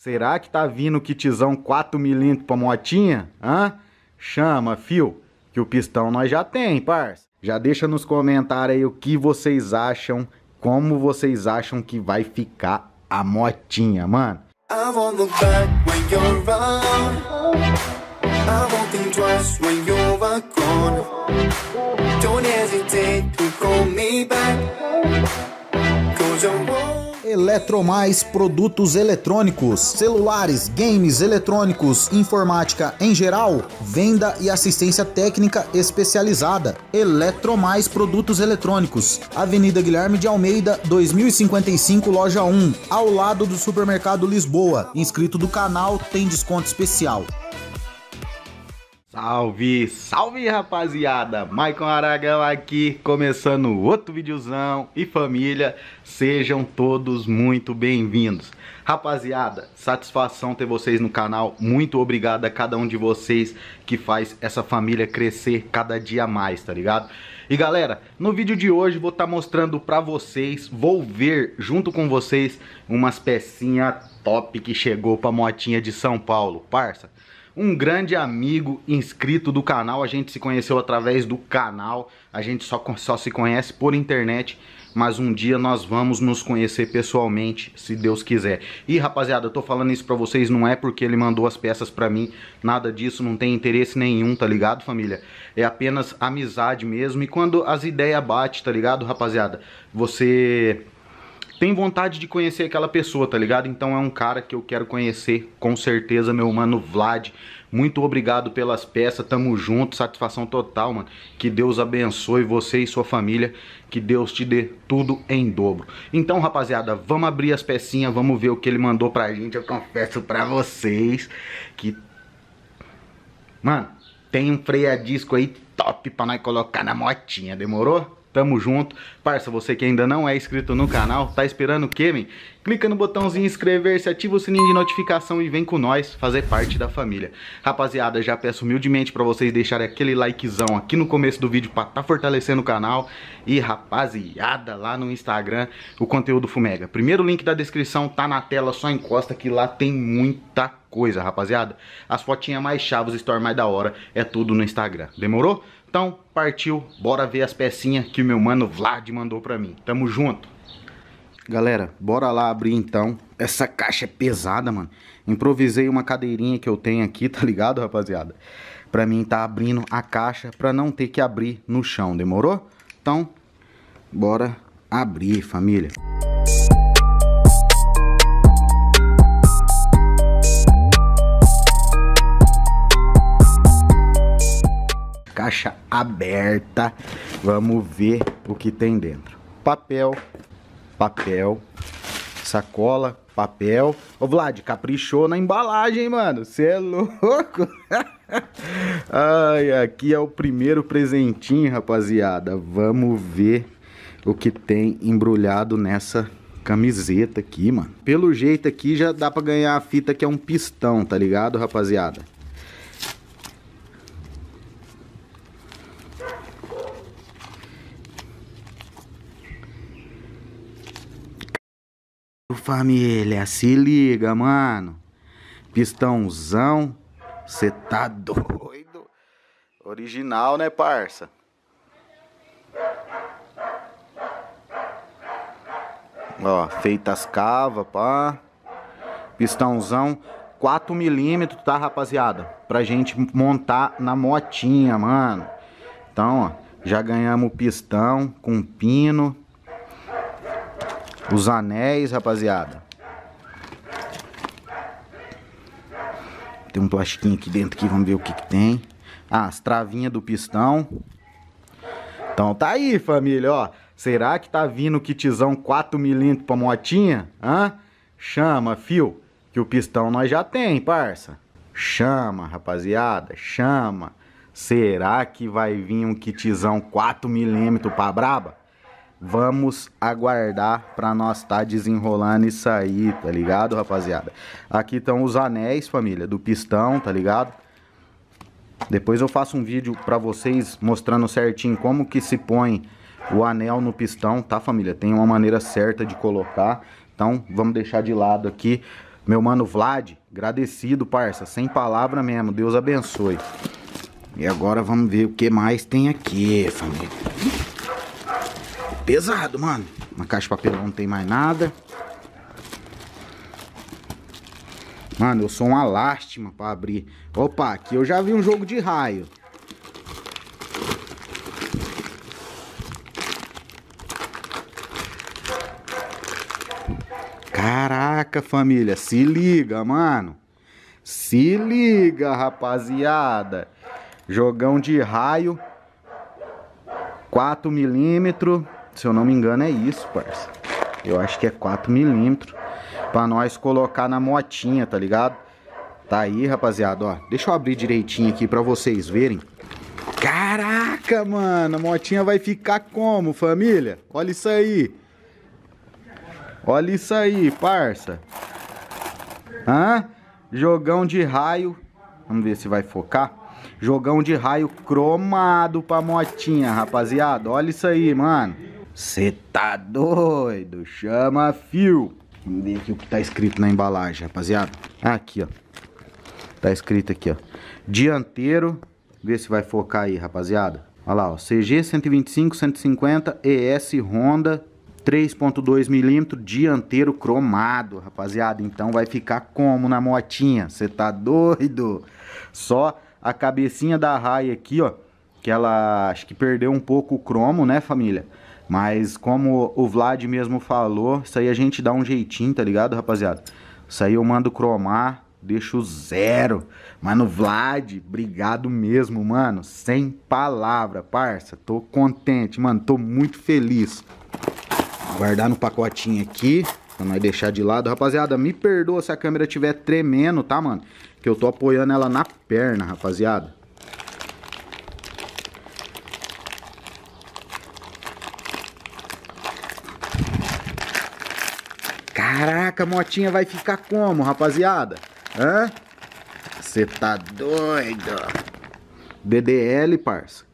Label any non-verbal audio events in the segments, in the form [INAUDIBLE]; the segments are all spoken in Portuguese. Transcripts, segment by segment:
Será que tá vindo kitzão 4mm pra motinha? Hã? Chama, fio, que o pistão nós já tem, parça. Já deixa nos comentários aí o que vocês acham, como vocês acham que vai ficar a motinha, mano. I won't look back when you're around I won't think twice when you're gone Don't hesitate to Eletromais produtos eletrônicos, celulares, games eletrônicos, informática em geral, venda e assistência técnica especializada. Eletromais produtos eletrônicos, Avenida Guilherme de Almeida, 2055, loja 1, ao lado do Supermercado Lisboa. Inscrito do canal tem desconto especial. Salve, salve rapaziada! Maicon Aragão aqui, começando outro videozão e família, sejam todos muito bem-vindos. Rapaziada, satisfação ter vocês no canal, muito obrigado a cada um de vocês que faz essa família crescer cada dia mais, tá ligado? E galera, no vídeo de hoje vou estar tá mostrando pra vocês, vou ver junto com vocês umas pecinhas top que chegou pra motinha de São Paulo, parça um grande amigo inscrito do canal. A gente se conheceu através do canal, a gente só, só se conhece por internet, mas um dia nós vamos nos conhecer pessoalmente, se Deus quiser. E rapaziada, eu tô falando isso pra vocês, não é porque ele mandou as peças pra mim, nada disso, não tem interesse nenhum, tá ligado, família? É apenas amizade mesmo, e quando as ideias batem, tá ligado, rapaziada? Você tem vontade de conhecer aquela pessoa, tá ligado? Então é um cara que eu quero conhecer, com certeza, meu mano Vlad. Muito obrigado pelas peças, tamo junto, satisfação total, mano. Que Deus abençoe você e sua família, que Deus te dê tudo em dobro. Então, rapaziada, vamos abrir as pecinhas, vamos ver o que ele mandou pra gente. Eu confesso pra vocês que... Mano, tem um freio a disco aí top pra nós colocar na motinha, demorou? Tamo junto. Parça, você que ainda não é inscrito no canal, tá esperando o quê, men? Clica no botãozinho inscrever-se, ativa o sininho de notificação e vem com nós fazer parte da família. Rapaziada, já peço humildemente para vocês deixarem aquele likezão aqui no começo do vídeo pra tá fortalecendo o canal. E rapaziada, lá no Instagram, o conteúdo Fumega. Primeiro link da descrição tá na tela, só encosta que lá tem muita coisa, rapaziada. As fotinhas mais chavas, story mais da hora, é tudo no Instagram. Demorou? Então, partiu, bora ver as pecinhas que o meu mano Vlad mandou pra mim. Tamo junto. Galera, bora lá abrir então. Essa caixa é pesada, mano. Improvisei uma cadeirinha que eu tenho aqui, [LAUGHS] tá ligado, rapaziada? Pra mim tá abrindo a caixa pra não ter que abrir no chão, demorou? Então, bora abrir, família. caixa aberta. Vamos ver o que tem dentro. Papel, papel, sacola, papel. Ô Vlad, caprichou na embalagem, mano. Você é louco? [LAUGHS] Ai, aqui é o primeiro presentinho, rapaziada. Vamos ver o que tem embrulhado nessa camiseta aqui, mano. Pelo jeito aqui já dá pra ganhar a fita que é um pistão, tá ligado, rapaziada? família, é, se liga, mano. Pistãozão, você tá doido? Original, né, parça? Ó, feita as cava, pá. Pistãozão 4 milímetros, tá, rapaziada? Pra gente montar na motinha, mano. Então, ó, já ganhamos o pistão com pino. Os anéis, rapaziada. Tem um plastiquinho aqui dentro aqui, vamos ver o que, que tem. Ah, as travinhas do pistão. Então tá aí, família, ó. Será que tá vindo kitzão 4mm pra motinha? Hã? Chama, fio, que o pistão nós já tem, parça. Chama, rapaziada, chama. Será que vai vir um kitzão 4mm pra braba? Vamos aguardar pra nós estar tá desenrolando isso aí, tá ligado, rapaziada? Aqui estão os anéis, família, do pistão, tá ligado? Depois eu faço um vídeo pra vocês mostrando certinho como que se põe o anel no pistão, tá família? Tem uma maneira certa de colocar, então vamos deixar de lado aqui. Meu mano Vlad, agradecido, parça, sem palavra mesmo, Deus abençoe. E agora vamos ver o que mais tem aqui, família pesado, mano. Uma caixa de papelão não tem mais nada. Mano, eu sou uma lástima pra abrir. Opa, aqui eu já vi um jogo de raio. Caraca, família, se liga, mano. Se liga, rapaziada. Jogão de raio. 4 milímetros. Se eu não me engano, é isso, parça. Eu acho que é 4 milímetros. Pra nós colocar na motinha, tá ligado? Tá aí, rapaziada, ó. Deixa eu abrir direitinho aqui pra vocês verem. Caraca, mano. A motinha vai ficar como, família? Olha isso aí. Olha isso aí, parça. Hã? Jogão de raio. Vamos ver se vai focar. Jogão de raio cromado pra motinha, rapaziada. Olha isso aí, mano. Você tá doido? Chama fio. Vamos ver aqui o que tá escrito na embalagem, rapaziada. Aqui, ó. Tá escrito aqui, ó. Dianteiro. Vê se vai focar aí, rapaziada. Olha lá, ó. CG 125, 150, ES Honda 3.2 milímetro, dianteiro cromado, rapaziada. Então vai ficar como na motinha? Você tá doido? Só a cabecinha da raia aqui, ó. Que ela acho que perdeu um pouco o cromo, né, família? Mas como o Vlad mesmo falou, isso aí a gente dá um jeitinho, tá ligado, rapaziada? Isso aí eu mando cromar, deixo zero. Mano, Vlad, obrigado mesmo, mano. Sem palavra, parça. Tô contente, mano. Tô muito feliz. Vou guardar no pacotinho aqui, pra não deixar de lado. Rapaziada, me perdoa se a câmera estiver tremendo, tá, mano? Que eu tô apoiando ela na perna, rapaziada. Caraca, a motinha vai ficar como, rapaziada? Hã? Você tá doido? DDL, parça.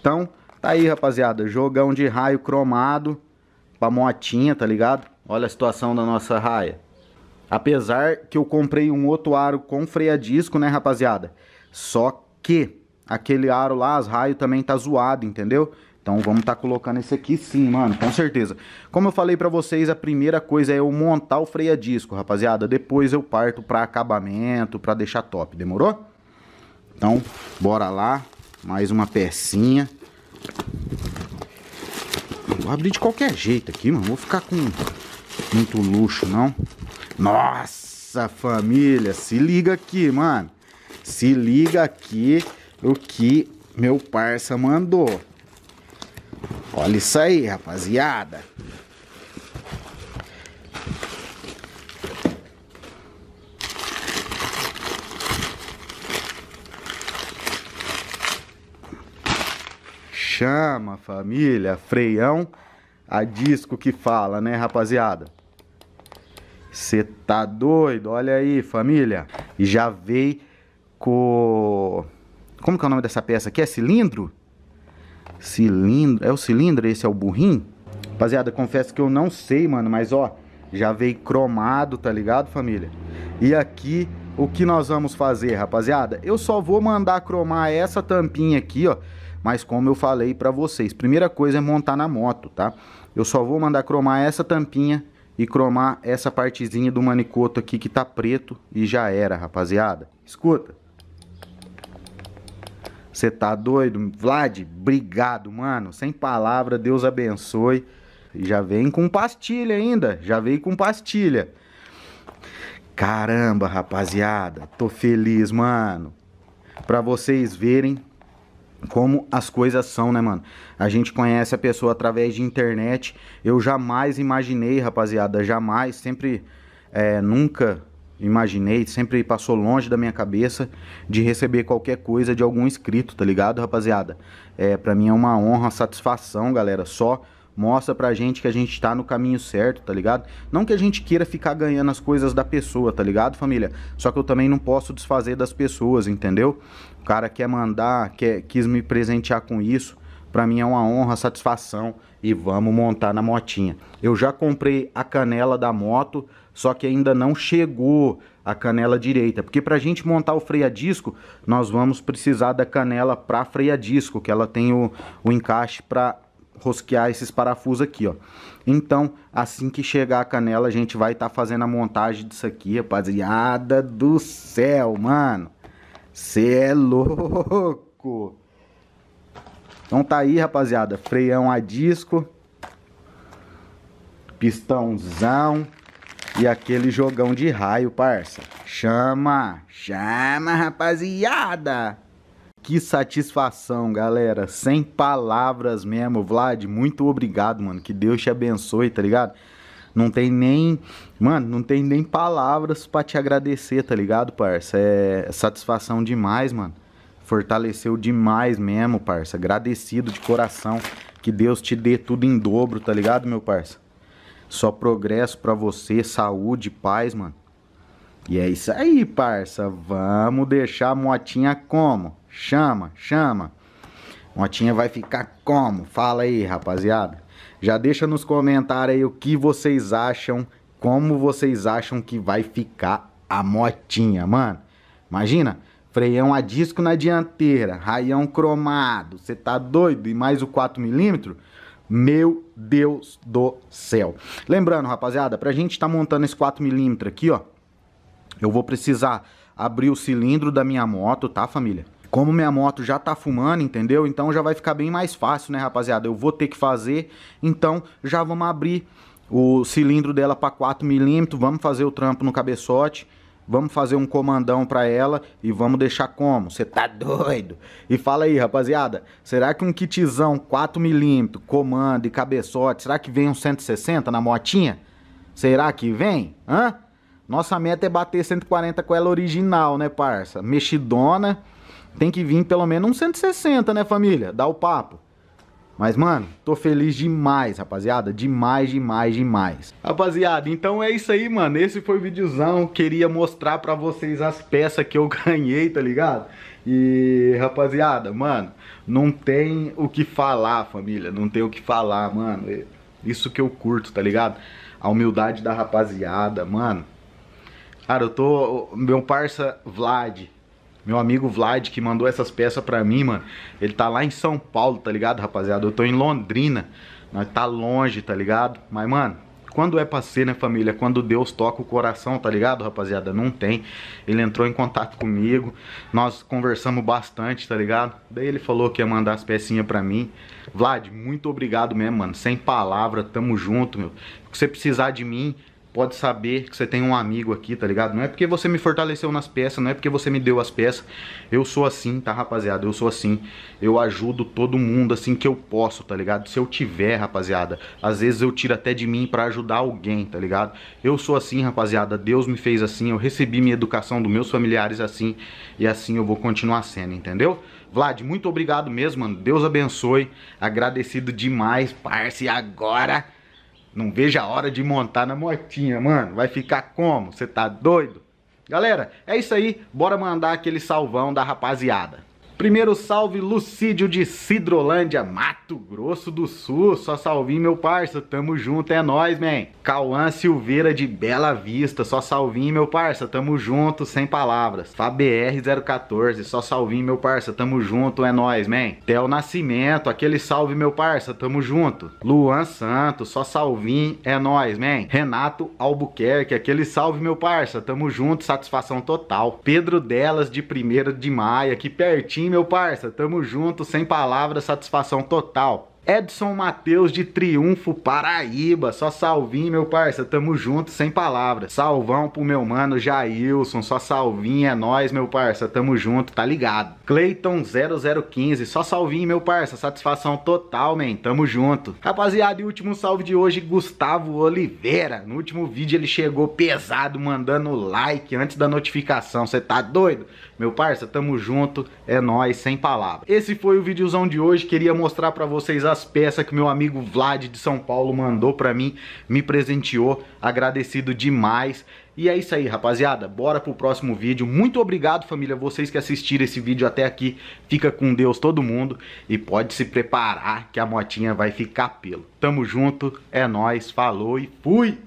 Então, tá aí, rapaziada. Jogão de raio cromado pra motinha, tá ligado? Olha a situação da nossa raia. Apesar que eu comprei um outro aro com freio a disco, né, rapaziada? Só que aquele aro lá, as raio também tá zoado, entendeu? Então vamos estar tá colocando esse aqui sim, mano, com certeza. Como eu falei pra vocês, a primeira coisa é eu montar o freio a disco, rapaziada. Depois eu parto pra acabamento, pra deixar top, demorou? Então, bora lá. Mais uma pecinha. Vou abrir de qualquer jeito aqui, mano. Vou ficar com muito luxo, não. Nossa, família, se liga aqui, mano. Se liga aqui o que meu parça mandou. Olha isso aí, rapaziada. Chama, família, freião a disco que fala, né, rapaziada? Você tá doido? Olha aí, família. E já veio com... Como que é o nome dessa peça aqui? É cilindro? cilindro. É o cilindro? Esse é o burrinho? Rapaziada, confesso que eu não sei, mano, mas ó, já veio cromado, tá ligado, família? E aqui, o que nós vamos fazer, rapaziada? Eu só vou mandar cromar essa tampinha aqui, ó. Mas como eu falei pra vocês, primeira coisa é montar na moto, tá? Eu só vou mandar cromar essa tampinha e cromar essa partezinha do manicoto aqui que tá preto e já era, rapaziada. Escuta. Você tá doido? Vlad, obrigado, mano. Sem palavra, Deus abençoe. Já vem com pastilha ainda. Já vem com pastilha. Caramba, rapaziada. Tô feliz, mano. Pra vocês verem como as coisas são, né, mano? A gente conhece a pessoa através de internet. Eu jamais imaginei, rapaziada. Jamais. Sempre. É, nunca imaginei, sempre passou longe da minha cabeça de receber qualquer coisa de algum inscrito, tá ligado, rapaziada? É, pra mim é uma honra, uma satisfação, galera. Só mostra pra gente que a gente tá no caminho certo, tá ligado? Não que a gente queira ficar ganhando as coisas da pessoa, tá ligado, família? Só que eu também não posso desfazer das pessoas, entendeu? O cara quer mandar, quer, quis me presentear com isso. Pra mim é uma honra, satisfação. E vamos montar na motinha. Eu já comprei a canela da moto só que ainda não chegou a canela direita, porque para a gente montar o freio a disco, nós vamos precisar da canela para freio a disco, que ela tem o, o encaixe para rosquear esses parafusos aqui, ó. Então, assim que chegar a canela, a gente vai estar tá fazendo a montagem disso aqui, rapaziada do céu, mano. Cê é louco! Então tá aí, rapaziada, freião a disco, pistãozão, e aquele jogão de raio, parça. Chama, chama, rapaziada. Que satisfação, galera. Sem palavras mesmo, Vlad. Muito obrigado, mano. Que Deus te abençoe, tá ligado? Não tem nem, mano, não tem nem palavras para te agradecer, tá ligado, parça? É satisfação demais, mano. Fortaleceu demais mesmo, parça. Agradecido de coração. Que Deus te dê tudo em dobro, tá ligado, meu parça? Só progresso para você, saúde, paz, mano. E é isso aí, parça. Vamos deixar a motinha como? Chama, chama. Motinha vai ficar como? Fala aí, rapaziada. Já deixa nos comentários aí o que vocês acham, como vocês acham que vai ficar a motinha, mano. Imagina, freião a disco na dianteira, raião cromado, você tá doido? E mais o 4mm? Meu Deus do céu. Lembrando, rapaziada, pra gente tá montando esse 4mm aqui, ó, eu vou precisar abrir o cilindro da minha moto, tá, família? Como minha moto já tá fumando, entendeu? Então já vai ficar bem mais fácil, né, rapaziada? Eu vou ter que fazer, então já vamos abrir o cilindro dela para 4mm, vamos fazer o trampo no cabeçote vamos fazer um comandão para ela e vamos deixar como? Você tá doido? E fala aí, rapaziada, será que um kitzão 4mm, comando e cabeçote, será que vem um 160 na motinha? Será que vem? Hã? Nossa meta é bater 140 com ela original, né, parça? Mexidona, tem que vir pelo menos um 160, né, família? Dá o papo. Mas, mano, tô feliz demais, rapaziada. Demais, demais, demais. Rapaziada, então é isso aí, mano. Esse foi o videozão. Queria mostrar pra vocês as peças que eu [LAUGHS] ganhei, tá ligado? E, rapaziada, mano, não tem o que falar, família. Não tem o que falar, mano. É isso que eu curto, tá ligado? A humildade da rapaziada, mano. Cara, eu tô... Meu parça Vlad, meu amigo Vlad, que mandou essas peças pra mim, mano. Ele tá lá em São Paulo, tá ligado, rapaziada? Eu tô em Londrina. Nós tá longe, tá ligado? Mas, mano, quando é pra ser, né, família? Quando Deus toca o coração, tá ligado, rapaziada? Não tem. Ele entrou em contato comigo. Nós conversamos bastante, tá ligado? Daí ele falou que ia mandar as pecinhas pra mim. Vlad, muito obrigado mesmo, mano. Sem palavra, tamo junto, meu. Se você precisar de mim, pode saber que você tem um amigo aqui, tá ligado? Não é porque você me fortaleceu nas peças, não é porque você me deu as peças. Eu sou assim, tá, rapaziada? Eu sou assim. Eu ajudo todo mundo assim que eu posso, tá ligado? Se eu tiver, rapaziada. Às vezes eu tiro até de mim para ajudar alguém, tá ligado? Eu sou assim, rapaziada. Deus me fez assim, eu recebi minha educação dos meus familiares assim e assim eu vou continuar sendo, entendeu? Vlad, muito obrigado mesmo, mano. Deus abençoe. Agradecido demais, parce, agora não vejo a hora de montar na motinha, mano. Vai ficar como? Você tá doido? Galera, é isso aí. Bora mandar aquele salvão da rapaziada. Primeiro salve, Lucídio de Cidrolândia, Mato Grosso do Sul. Só salvinho, meu parça. Tamo junto, é nóis, man. Cauã Silveira de Bela Vista. Só salvinho, meu parça. Tamo junto, sem palavras. FabR014. Só salvinho, meu parça. Tamo junto, é nóis, man. Theo Nascimento, aquele salve, meu parça. Tamo junto. Luan Santos. Só salvinho, é nóis, man. Renato Albuquerque, aquele salve, meu parça. Tamo junto, satisfação total. Pedro Delas de 1 de Maio, aqui pertinho meu parça. Tamo junto, sem palavras, satisfação total. Edson Matheus de Triunfo Paraíba. Só salvinho, meu parça. Tamo junto, sem palavras. Salvão pro meu mano Jailson. Só salvinho, é nóis, meu parça. Tamo junto, tá ligado? clayton 0015. Só salvinho, meu parça. Satisfação total, man. Tamo junto. Rapaziada, e último salve de hoje, Gustavo Oliveira. No último vídeo ele chegou pesado, mandando like antes da notificação. Você tá doido? Meu parça, tamo junto. É nóis, sem palavras. Esse foi o videozão de hoje. Queria mostrar pra vocês as das peças que meu amigo Vlad de São Paulo mandou pra mim, me presenteou, agradecido demais. E é isso aí, rapaziada. Bora pro próximo vídeo. Muito obrigado, família, vocês que assistiram esse vídeo até aqui. Fica com Deus todo mundo e pode se preparar que a motinha vai ficar pelo. Tamo junto, é nós, falou e fui!